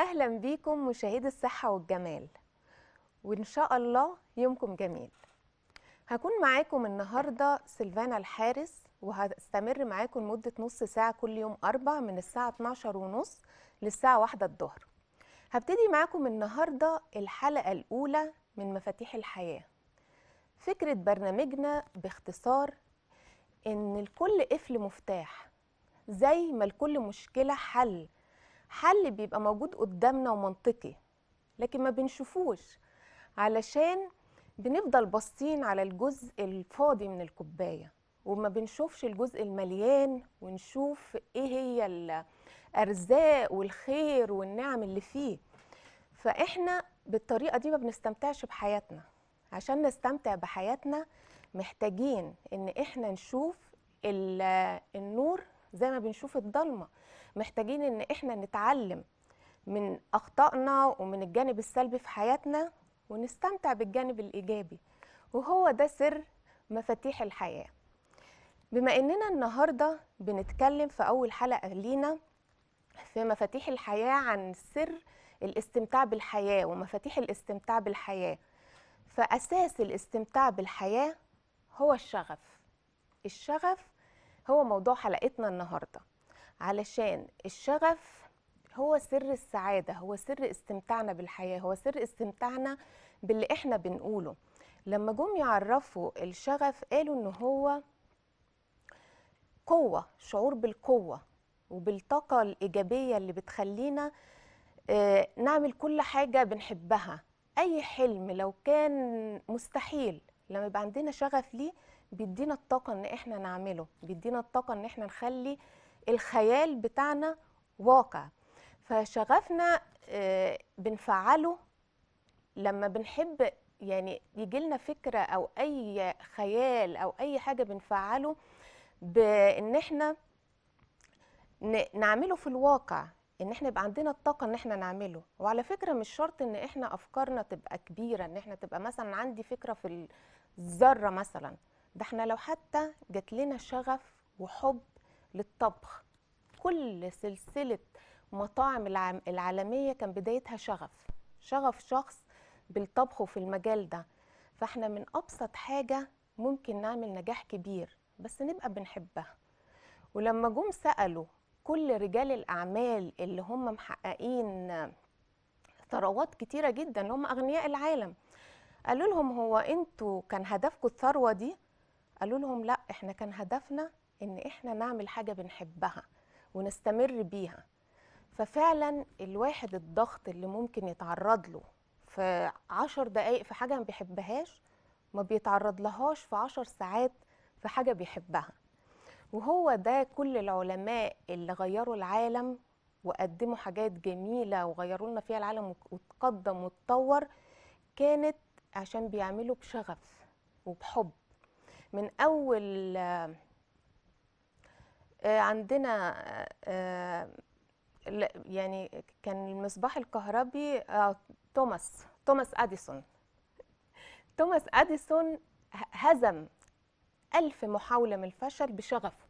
اهلا بيكم مشاهدي الصحه والجمال وان شاء الله يومكم جميل هكون معاكم النهارده سيلفانا الحارس وهستمر معاكم مده نص ساعه كل يوم اربع من الساعه 12 ونص للساعه واحدة الظهر هبتدي معاكم النهارده الحلقه الاولى من مفاتيح الحياه فكره برنامجنا باختصار ان لكل قفل مفتاح زي ما لكل مشكله حل حل بيبقى موجود قدامنا ومنطقي لكن ما بنشوفوش علشان بنفضل باصين على الجزء الفاضي من الكوبايه وما بنشوفش الجزء المليان ونشوف ايه هي الارزاق والخير والنعم اللي فيه فاحنا بالطريقه دي ما بنستمتعش بحياتنا عشان نستمتع بحياتنا محتاجين ان احنا نشوف النور زي ما بنشوف الضلمه محتاجين ان احنا نتعلم من اخطائنا ومن الجانب السلبي في حياتنا ونستمتع بالجانب الايجابي وهو ده سر مفاتيح الحياه بما اننا النهارده بنتكلم في اول حلقه لينا في مفاتيح الحياه عن سر الاستمتاع بالحياه ومفاتيح الاستمتاع بالحياه فاساس الاستمتاع بالحياه هو الشغف الشغف هو موضوع حلقتنا النهارده علشان الشغف هو سر السعادة هو سر استمتاعنا بالحياة هو سر استمتاعنا باللي احنا بنقوله لما جم يعرفوا الشغف قالوا ان هو قوة شعور بالقوة وبالطاقة الإيجابية اللي بتخلينا آه، نعمل كل حاجة بنحبها أي حلم لو كان مستحيل لما يبقى عندنا شغف ليه بيدينا الطاقة إن إحنا نعمله بيدينا الطاقة إن إحنا نخلي الخيال بتاعنا واقع فشغفنا آه، بنفعله لما بنحب يعني يجي لنا فكره او اي خيال او اي حاجه بنفعله بان احنا نعمله في الواقع ان احنا يبقى عندنا الطاقه ان احنا نعمله وعلى فكره مش شرط ان احنا افكارنا تبقى كبيره ان احنا تبقى مثلا عندي فكره في الذره مثلا ده احنا لو حتى جات لنا شغف وحب للطبخ كل سلسلة مطاعم العالمية كان بدايتها شغف شغف شخص بالطبخ وفي المجال ده فاحنا من أبسط حاجة ممكن نعمل نجاح كبير بس نبقى بنحبها ولما جم سألوا كل رجال الأعمال اللي هم محققين ثروات كتيرة جدا اللي هم أغنياء العالم قالوا لهم هو انتوا كان هدفكم الثروة دي؟ قالوا لهم لا احنا كان هدفنا ان احنا نعمل حاجه بنحبها ونستمر بيها ففعلا الواحد الضغط اللي ممكن يتعرض له في عشر دقايق في حاجه ما بيحبهاش ما بيتعرض لهاش في عشر ساعات في حاجه بيحبها وهو ده كل العلماء اللي غيروا العالم وقدموا حاجات جميله وغيروا لنا فيها العالم وتقدم وتطور كانت عشان بيعملوا بشغف وبحب من اول آه، عندنا آه، آه، يعني كان المصباح الكهربي توماس توماس اديسون توماس اديسون هزم ألف محاولة من الفشل بشغفه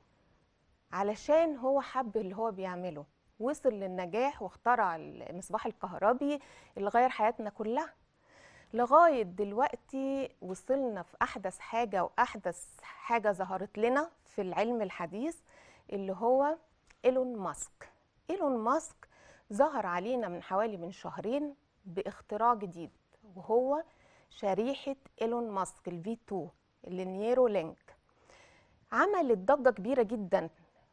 علشان هو حب اللي هو بيعمله وصل للنجاح واخترع المصباح الكهربي اللي غير حياتنا كلها لغاية دلوقتي وصلنا في أحدث حاجة وأحدث حاجة ظهرت لنا في العلم الحديث اللي هو ايلون ماسك ايلون ماسك ظهر علينا من حوالي من شهرين باختراع جديد وهو شريحة ايلون ماسك الفي 2 اللي نيرو لينك عملت ضجة كبيرة جدا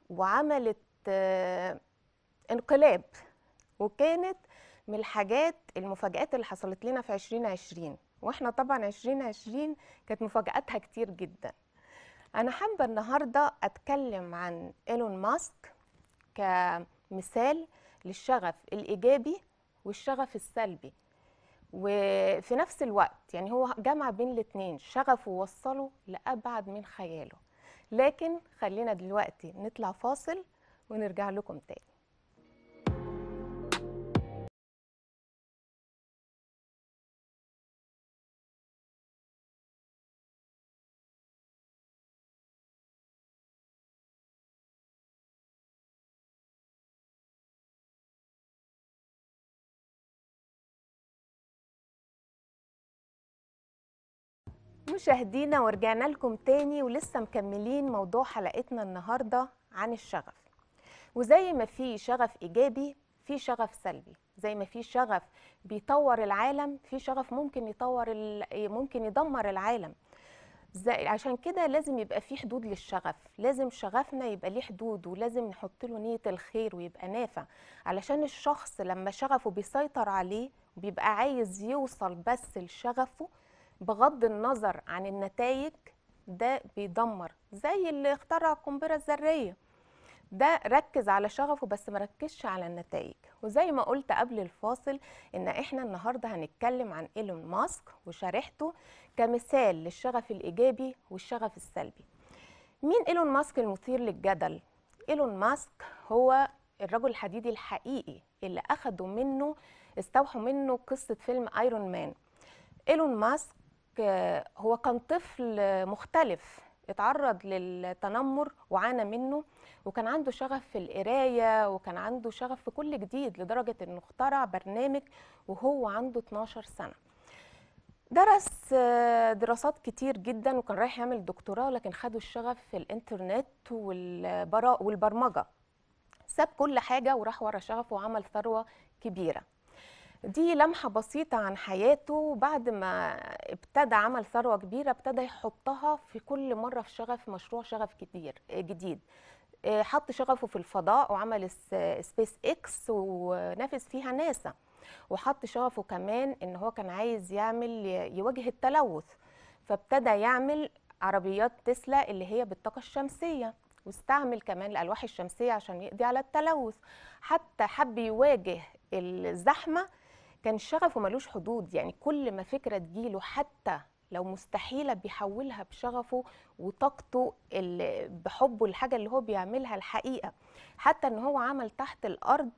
وعملت آه، انقلاب وكانت من الحاجات المفاجآت اللي حصلت لنا في 2020 واحنا طبعا 2020 كانت مفاجآتها كتير جدا أنا حابة النهاردة أتكلم عن إيلون ماسك كمثال للشغف الإيجابي والشغف السلبي وفي نفس الوقت يعني هو جمع بين الاتنين شغفه وصله لأبعد من خياله لكن خلينا دلوقتي نطلع فاصل ونرجع لكم تاني مشاهدينا ورجعنا لكم تاني ولسه مكملين موضوع حلقتنا النهارده عن الشغف وزي ما في شغف ايجابي في شغف سلبي زي ما في شغف بيطور العالم في شغف ممكن يطور ممكن يدمر العالم زي عشان كده لازم يبقى في حدود للشغف لازم شغفنا يبقى ليه حدود ولازم نحط له نيه الخير ويبقى نافع علشان الشخص لما شغفه بيسيطر عليه بيبقى عايز يوصل بس لشغفه بغض النظر عن النتائج ده بيدمر زي اللي اخترع القنبله الذريه ده ركز على شغفه بس ما ركزش على النتائج وزي ما قلت قبل الفاصل ان احنا النهارده هنتكلم عن ايلون ماسك وشريحته كمثال للشغف الايجابي والشغف السلبي مين ايلون ماسك المثير للجدل ايلون ماسك هو الرجل الحديدي الحقيقي اللي اخدوا منه استوحوا منه قصه فيلم ايرون مان ايلون ماسك هو كان طفل مختلف اتعرض للتنمر وعانى منه وكان عنده شغف في القرايه وكان عنده شغف في كل جديد لدرجه انه اخترع برنامج وهو عنده 12 سنه درس آه، دراسات كتير جدا وكان رايح يعمل دكتوراه لكن خد الشغف في الانترنت والبرمجه ساب كل حاجه وراح ورا شغفه وعمل ثروه كبيره دي لمحة بسيطة عن حياته بعد ما ابتدى عمل ثروة كبيرة ابتدى يحطها في كل مرة في شغف مشروع شغف كتير آه، جديد آه، حط شغفه في الفضاء وعمل سبيس اكس ونافس فيها ناسا وحط شغفه كمان ان هو كان عايز يعمل يواجه التلوث فابتدى يعمل عربيات تسلا اللي هي بالطاقة الشمسية واستعمل كمان الألواح الشمسية عشان يقضي على التلوث حتى حب يواجه الزحمة كان شغفه ملوش حدود يعني كل ما فكره تجيله حتى لو مستحيله بيحولها بشغفه وطاقته بحبه الحاجة اللي هو بيعملها الحقيقه حتى ان هو عمل تحت الارض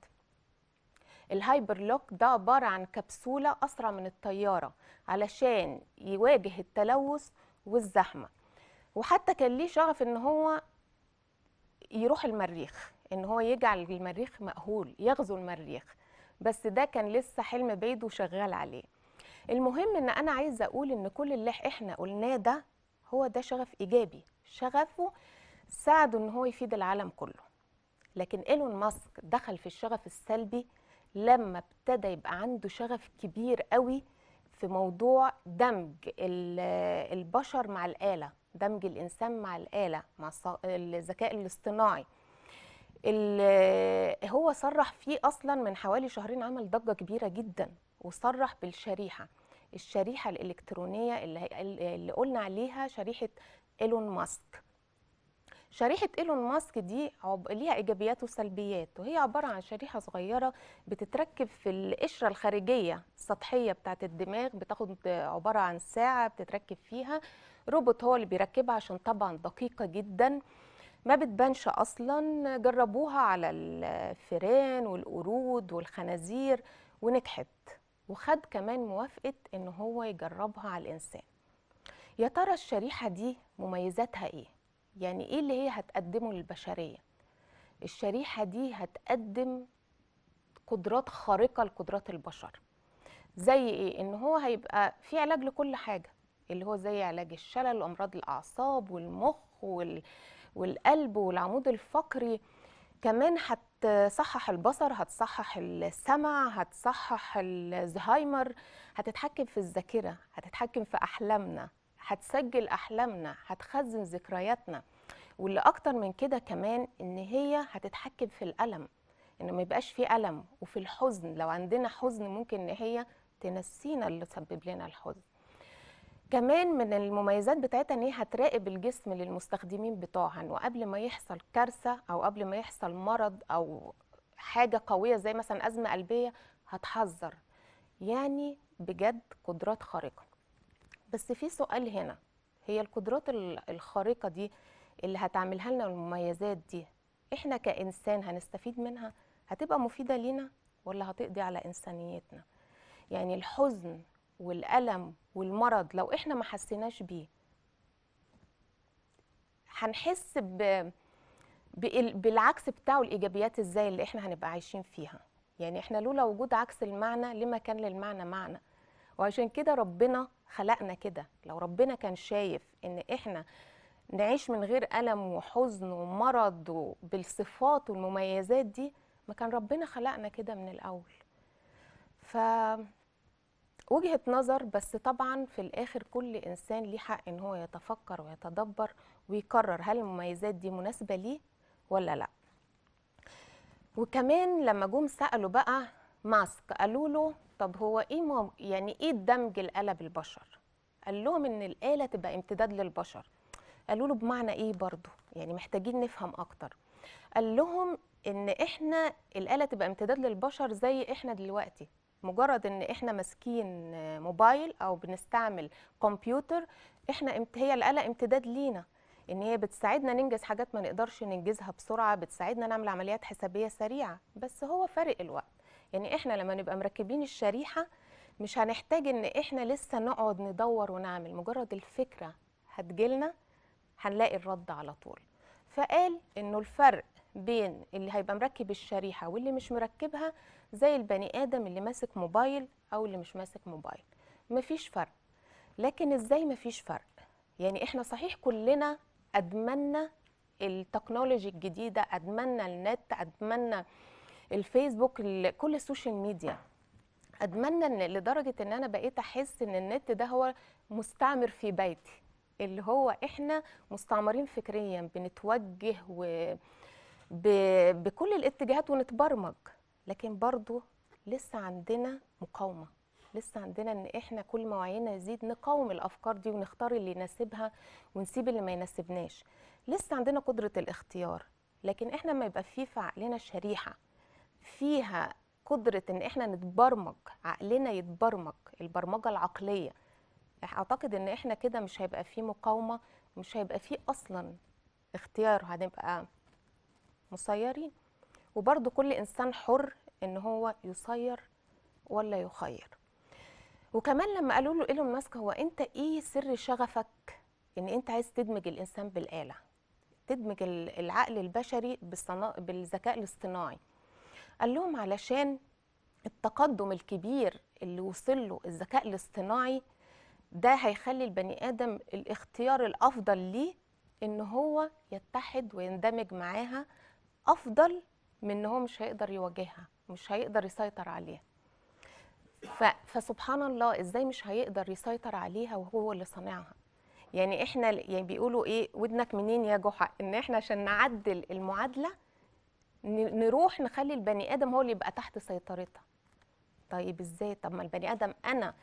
الهايبر لوك ده عباره عن كبسوله اسرع من الطياره علشان يواجه التلوث والزحمه وحتى كان ليه شغف ان هو يروح المريخ ان هو يجعل المريخ مأهول يغزو المريخ بس ده كان لسه حلم بعيد وشغال عليه المهم ان انا عايزه اقول ان كل اللي احنا قلناه ده هو ده شغف ايجابي شغفه ساعده ان هو يفيد العالم كله لكن ايلون ماسك دخل في الشغف السلبي لما ابتدى يبقى عنده شغف كبير قوي في موضوع دمج البشر مع الآلة دمج الإنسان مع الآلة مع الذكاء الاصطناعي هو صرح فيه اصلا من حوالي شهرين عمل ضجه كبيره جدا وصرح بالشريحه الشريحه الالكترونيه اللي, اللي قلنا عليها شريحه ايلون ماسك شريحة إيلون ماسك دي عب... ليها إيجابيات وسلبيات وهي عبارة عن شريحة صغيرة بتتركب في القشرة الخارجية السطحية بتاعة الدماغ بتاخد عبارة عن ساعة بتتركب فيها روبوت هو اللي بيركبها عشان طبعا دقيقة جداً ما بتبانش اصلا جربوها على الفئران والقرود والخنازير ونجحت وخد كمان موافقه ان هو يجربها على الانسان يا ترى الشريحه دي مميزاتها ايه يعني ايه اللي هي هتقدمه للبشريه الشريحه دي هتقدم قدرات خارقه لقدرات البشر زي ايه ان هو هيبقى في علاج لكل حاجه اللي هو زي علاج الشلل وامراض الاعصاب والمخ وال والقلب والعمود الفقري كمان هتصحح البصر هتصحح السمع هتصحح الزهايمر هتتحكم في الذاكرة هتتحكم في أحلامنا هتسجل أحلامنا هتخزن ذكرياتنا واللي أكتر من كده كمان إن هي هتتحكم في الألم إنه ما يبقاش في ألم وفي الحزن لو عندنا حزن ممكن إن هي تنسينا اللي سبب لنا الحزن كمان من المميزات بتاعتها ان هي هتراقب الجسم للمستخدمين بتوعها وقبل ما يحصل كارثه او قبل ما يحصل مرض او حاجه قويه زي مثلا ازمه قلبيه هتحذر يعني بجد قدرات خارقه بس في سؤال هنا هي القدرات الخارقه دي اللي هتعملها لنا المميزات دي احنا كانسان هنستفيد منها هتبقى مفيده لينا ولا هتقضي على انسانيتنا يعني الحزن والألم والمرض لو إحنا ما حسيناش بيه هنحس ب... بالعكس بتاعه الإيجابيات إزاي اللي إحنا هنبقى عايشين فيها يعني إحنا لولا وجود عكس المعنى لما كان للمعنى معنى وعشان كده ربنا خلقنا كده لو ربنا كان شايف إن إحنا نعيش من غير ألم وحزن ومرض بالصفات والمميزات دي ما كان ربنا خلقنا كده من الأول ف وجهه نظر بس طبعا في الاخر كل انسان ليه حق ان هو يتفكر ويتدبر ويقرر هل المميزات دي مناسبه ليه ولا لا وكمان لما جم سالوا بقى ماسك قالوا له طب هو ايه مم... يعني ايه الدمج الآلة بالبشر قال لهم ان الاله تبقى امتداد للبشر قالوا له بمعنى ايه برضو يعني محتاجين نفهم اكتر قال لهم ان احنا الاله تبقى امتداد للبشر زي احنا دلوقتي مجرد ان احنا ماسكين موبايل او بنستعمل كمبيوتر احنا هي الاله امتداد لينا ان هي بتساعدنا ننجز حاجات ما نقدرش ننجزها بسرعه بتساعدنا نعمل عمليات حسابيه سريعه بس هو فارق الوقت يعني احنا لما نبقى مركبين الشريحه مش هنحتاج ان احنا لسه نقعد ندور ونعمل مجرد الفكره هتجيلنا هنلاقي الرد على طول فقال انه الفرق بين اللي هيبقى مركب الشريحه واللي مش مركبها زي البني ادم اللي ماسك موبايل او اللي مش ماسك موبايل مفيش فرق لكن ازاي مفيش فرق يعني احنا صحيح كلنا ادمنا التكنولوجي الجديده ادمنا النت ادمنا الفيسبوك كل السوشيال ميديا ادمنا إن لدرجه ان انا بقيت احس ان النت ده هو مستعمر في بيتي اللي هو احنا مستعمرين فكريا بنتوجه و بكل الاتجاهات ونتبرمج لكن برضو لسه عندنا مقاومه لسه عندنا ان احنا كل ما وعينا يزيد نقاوم الافكار دي ونختار اللي يناسبها ونسيب اللي ما يناسبناش لسه عندنا قدره الاختيار لكن احنا ما يبقى في في عقلنا شريحه فيها قدره ان احنا نتبرمج عقلنا يتبرمج البرمجه العقليه اعتقد ان احنا كده مش هيبقى في مقاومه مش هيبقى في اصلا اختيار هنبقى مسيرين وبرضه كل انسان حر ان هو يصير ولا يخير وكمان لما قالوا له ايلون ماسك هو انت ايه سر شغفك ان انت عايز تدمج الانسان بالاله تدمج العقل البشري بالذكاء الاصطناعي قال لهم علشان التقدم الكبير اللي وصل له الذكاء الاصطناعي ده هيخلي البني ادم الاختيار الافضل ليه ان هو يتحد ويندمج معاها افضل من ان هو مش هيقدر يواجهها مش هيقدر يسيطر عليها فسبحان الله ازاي مش هيقدر يسيطر عليها وهو اللي صانعها يعني احنا يعني بيقولوا ايه ودنك منين يا جحا ان احنا عشان نعدل المعادله نروح نخلي البني ادم هو اللي يبقى تحت سيطرتها طيب ازاي طب ما البني ادم انا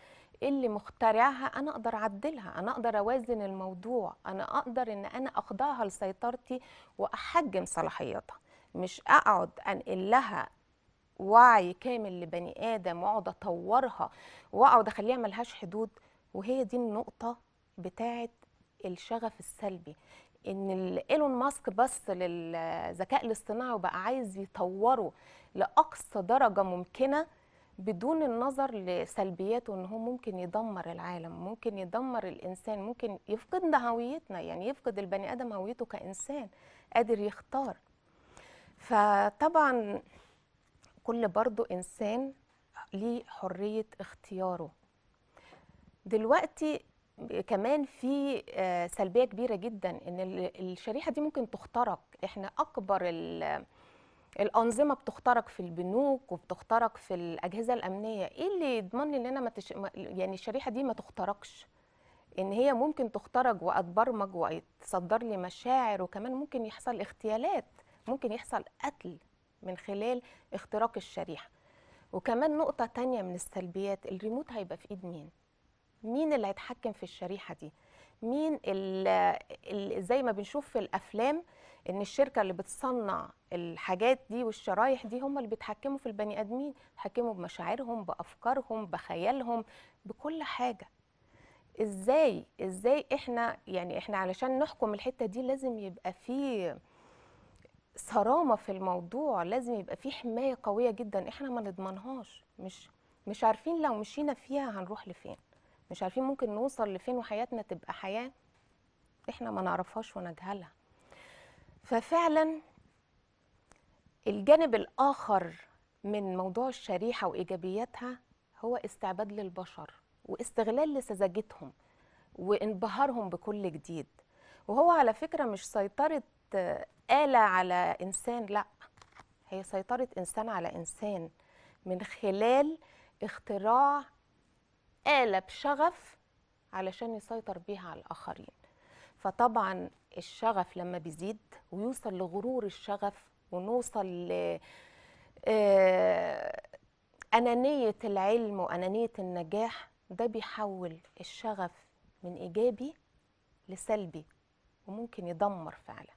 اللي مخترعها انا اقدر اعدلها انا اقدر اوازن الموضوع انا اقدر ان انا اخضعها لسيطرتي واحجم صلاحياتها مش اقعد انقل لها وعي كامل لبني ادم واقعد اطورها واقعد اخليها ملهاش حدود وهي دي النقطه بتاعه الشغف السلبي ان ايلون ماسك بص للذكاء الاصطناعي وبقى عايز يطوره لاقصى درجه ممكنه بدون النظر لسلبياته ان هو ممكن يدمر العالم ممكن يدمر الانسان ممكن يفقدنا هويتنا يعني يفقد البني ادم هويته كانسان قادر يختار فطبعا كل برضو إنسان ليه حرية اختياره دلوقتي كمان في آه، سلبيه كبيره جدا ان الشريحه دي ممكن تخترق احنا اكبر الانظمه بتخترق في البنوك وبتخترق في الاجهزه الامنيه ايه اللي يضمن لي ان انا ما تش... يعني الشريحه دي ما تخترقش ان هي ممكن تخترق واتبرمج وتصدر لي مشاعر وكمان ممكن يحصل اغتيالات ممكن يحصل قتل من خلال اختراق الشريحه وكمان نقطه تانية من السلبيات الريموت هيبقى في ايد مين مين اللي هيتحكم في الشريحه دي مين اللي زي ما بنشوف في الافلام ان الشركه اللي بتصنع الحاجات دي والشرايح دي هم اللي بيتحكموا في البني ادمين بيتحكموا بمشاعرهم بافكارهم بخيالهم بكل حاجه ازاي ازاي احنا يعني احنا علشان نحكم الحته دي لازم يبقى فيه صرامه في الموضوع لازم يبقى في حمايه قويه جدا احنا ما نضمنهاش مش مش عارفين لو مشينا فيها هنروح لفين مش عارفين ممكن نوصل لفين وحياتنا تبقى حياه احنا ما نعرفهاش ونجهلها ففعلا الجانب الاخر من موضوع الشريحه وايجابياتها هو استعباد للبشر واستغلال لسذاجتهم وانبهارهم بكل جديد وهو على فكره مش سيطره آلة على إنسان لا هي سيطرة إنسان على إنسان من خلال اختراع آلة بشغف علشان يسيطر بيها على الآخرين فطبعا الشغف لما بيزيد ويوصل لغرور الشغف ونوصل ل آه، أنانية العلم وأنانية النجاح ده بيحول الشغف من إيجابي لسلبي وممكن يدمر فعلا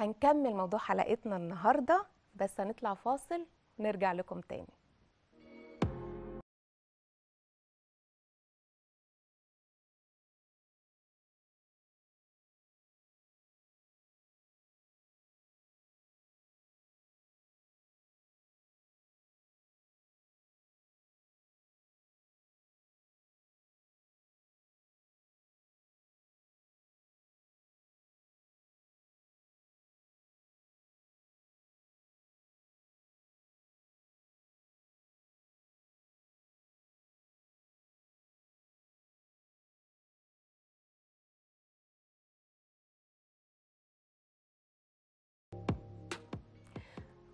هنكمل موضوع حلقتنا النهارده بس هنطلع فاصل ونرجع لكم تاني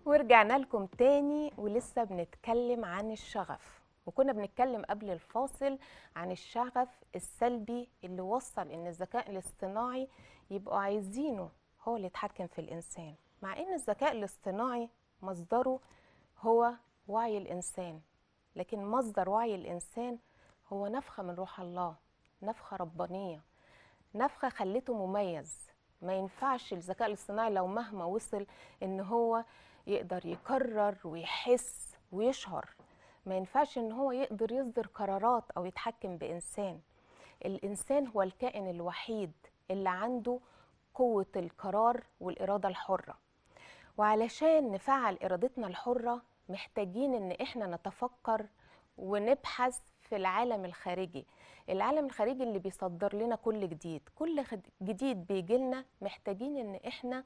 ورجعنا لكم تاني ولسه بنتكلم عن الشغف وكنا بنتكلم قبل الفاصل عن الشغف السلبي اللي وصل ان الذكاء الاصطناعي يبقوا عايزينه هو اللي يتحكم في الانسان مع ان الذكاء الاصطناعي مصدره هو وعي الانسان لكن مصدر وعي الانسان هو نفخه من روح الله نفخه ربانيه نفخه خلته مميز ما ينفعش الذكاء الاصطناعي لو مهما وصل ان هو يقدر يكرر ويحس ويشعر ما ينفعش ان هو يقدر يصدر قرارات او يتحكم بانسان الانسان هو الكائن الوحيد اللي عنده قوه القرار والاراده الحره وعلشان نفعل ارادتنا الحره محتاجين ان احنا نتفكر ونبحث في العالم الخارجي العالم الخارجي اللي بيصدر لنا كل جديد كل جديد بيجي لنا محتاجين ان احنا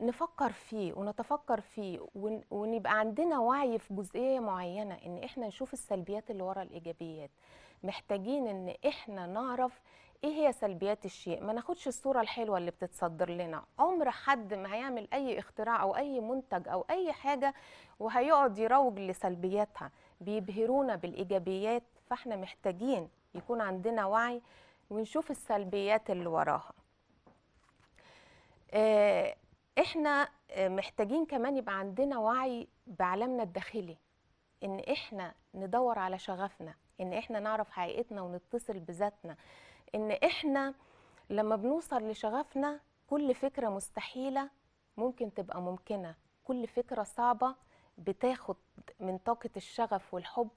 نفكر فيه ونتفكر فيه ونبقى عندنا وعي في جزئيه معينه ان احنا نشوف السلبيات اللي ورا الايجابيات محتاجين ان احنا نعرف ايه هي سلبيات الشيء ما ناخدش الصوره الحلوه اللي بتتصدر لنا عمر حد ما هيعمل اي اختراع او اي منتج او اي حاجه وهيقعد يروج لسلبياتها بيبهرونا بالايجابيات فاحنا محتاجين يكون عندنا وعي ونشوف السلبيات اللي وراها آه احنا آه، محتاجين كمان يبقى عندنا وعي بعالمنا الداخلي ان احنا ندور على شغفنا ان احنا نعرف حقيقتنا ونتصل بذاتنا ان احنا لما بنوصل لشغفنا كل فكره مستحيله ممكن تبقى ممكنه كل فكره صعبه بتاخد من طاقه الشغف والحب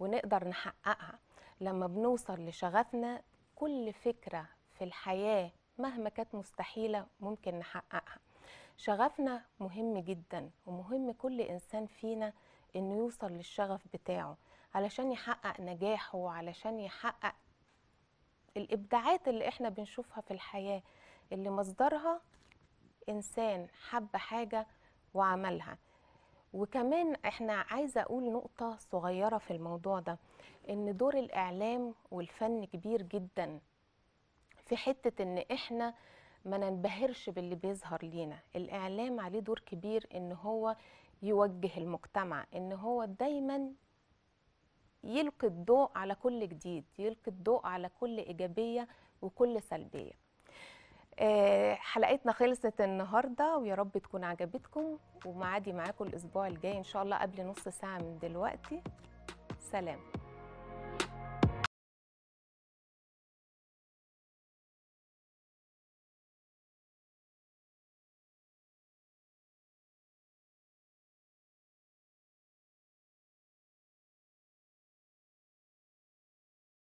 ونقدر نحققها لما بنوصل لشغفنا كل فكره في الحياه مهما كانت مستحيله ممكن نحققها شغفنا مهم جدا ومهم كل انسان فينا انه يوصل للشغف بتاعه علشان يحقق نجاحه وعلشان يحقق الابداعات اللي احنا بنشوفها في الحياه اللي مصدرها انسان حب حاجه وعملها وكمان احنا عايزه اقول نقطه صغيره في الموضوع ده ان دور الاعلام والفن كبير جدا في حته ان احنا ما ننبهرش باللي بيظهر لينا الاعلام عليه دور كبير ان هو يوجه المجتمع ان هو دايما يلقي الضوء على كل جديد يلقي الضوء على كل ايجابيه وكل سلبيه آه، حلقتنا خلصت النهارده ويا رب تكون عجبتكم ومعادي معاكم الاسبوع الجاي ان شاء الله قبل نص ساعه من دلوقتي سلام